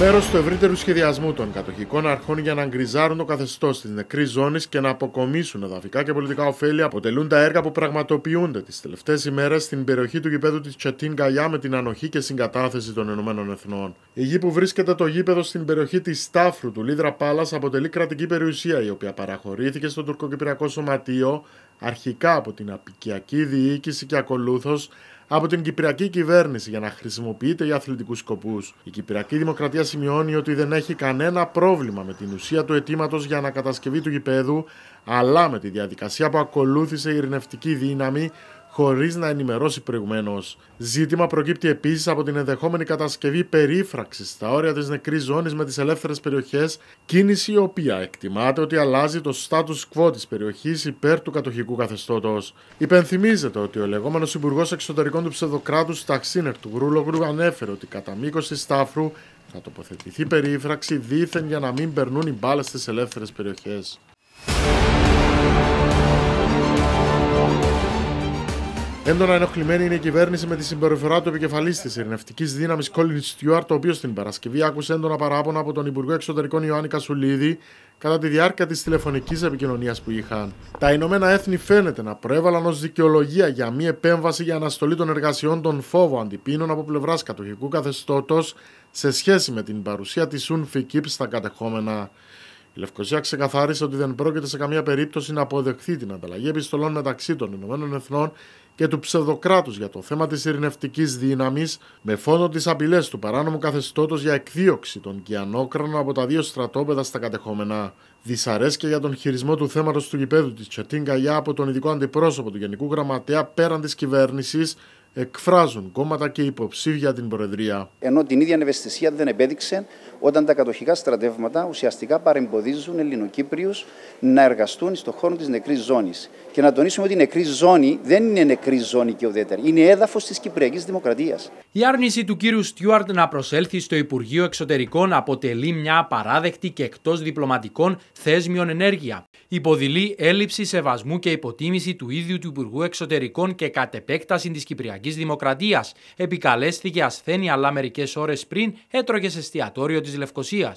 Μέρος του ευρύτερου σχεδιασμού των κατοχικών αρχών για να γκριζάρουν το καθεστώς της νεκρής ζώνης και να αποκομίσουν εδαφικά και πολιτικά ωφέλη αποτελούν τα έργα που πραγματοποιούνται τις τελευταίες ημέρες στην περιοχή του γηπέδου της Τσετίν Καλιά με την ανοχή και συγκατάθεση των Ηνωμένων Εθνών. Η γη που βρίσκεται το γήπεδο στην περιοχή της Στάφρου του Λίδρα Πάλας αποτελεί κρατική περιουσία η οποία παραχωρήθηκε στο τουρκοκυπριακό σωματείο αρχικά από την απικιακή διοίκηση και ακολούθως από την Κυπριακή κυβέρνηση για να χρησιμοποιείται για αθλητικούς σκοπούς. Η Κυπριακή Δημοκρατία σημειώνει ότι δεν έχει κανένα πρόβλημα με την ουσία του αιτήματος για ανακατασκευή του γηπέδου, αλλά με τη διαδικασία που ακολούθησε η ειρηνευτική δύναμη χωρίς να ενημερώσει προηγουμένως. Ζήτημα προκύπτει επίσης από την ενδεχόμενη κατασκευή περίφραξης στα όρια της νεκρής ζώνης με τις ελεύθερες περιοχές, κίνηση η οποία εκτιμάται ότι αλλάζει το status quo της περιοχής υπέρ του κατοχικού καθεστώτος. Υπενθυμίζεται ότι ο λεγόμενος Υπουργός Εξωτερικών του Ψεδοκράτου Ταξίνερ του Γρούλογρου ανέφερε ότι κατά μήκος της Στάφρου θα τοποθετηθεί περίφραξη δίθεν για να μην περνούν οι μπάλες στις ελεύθερες περιοχές. Έντονα ενοχλημένη είναι η κυβέρνηση με τη συμπεριφορά του επικεφαλής της ειρηνευτικής δύναμης Κόλλιν Στιούαρτ, ο οποίος την Παρασκευή άκουσε έντονα παράπονα από τον Υπουργό Εξωτερικών Ιωάννη Κασουλίδη κατά τη διάρκεια της τηλεφωνικής επικοινωνίας που είχαν. Τα Ηνωμένα Έθνη φαίνεται να προέβαλαν ως δικαιολογία για μη επέμβαση για αναστολή των εργασιών των φόβο αντιπίνων από πλευράς κατοχικού καθεστώτος σε σχέση με την παρουσία της UNFICIP στα κατεχόμενα. Η Λευκοσία ξεκαθάρισε ότι δεν πρόκειται σε καμία περίπτωση να αποδεχθεί την ανταλλαγή επιστολών μεταξύ των Ηνωμένων Εθνών και του ψευδοκράτους για το θέμα της ειρηνευτικής δύναμης, με φόνο τις απειλές του παράνομου καθεστώτος για εκδίωξη των κυανόκρανων από τα δύο στρατόπεδα στα κατεχόμενα. Δυσαρέσκεια για τον χειρισμό του θέματος του γηπέδου της για από τον ειδικό αντιπρόσωπο του Γενικού Γραμματέα πέραν της κυβέρνησης, εκφράζουν κόμματα και υποψήφια την Προεδρία. Ενώ την ίδια ευαισθησία δεν επέδειξε όταν τα κατοχικά στρατεύματα ουσιαστικά παρεμποδίζουν Ελληνοκύπριους να εργαστούν στον χώρο της νεκρής ζώνης. Και να τονίσουμε ότι η νεκρή ζώνη δεν είναι νεκρή ζώνη και ουδέτερη, είναι έδαφος της Κυπριακής Δημοκρατίας. Η άρνηση του κύριου Στιούαρτ να προσέλθει στο Υπουργείο Εξωτερικών αποτελεί μια απαράδεκτη και εκτός διπλωματικών θέσμιων ενέργεια. Υποδηλεί έλλειψη σεβασμού και υποτίμηση του ίδιου του Υπουργού Εξωτερικών και κατ' επέκταση της Κυπριακής Λαϊκής Δημοκρατίας επικαλέστηκε ασθένεια αλλά μερικές ώρες πριν έτρωγε σε εστιατόριο της λευκοσίας.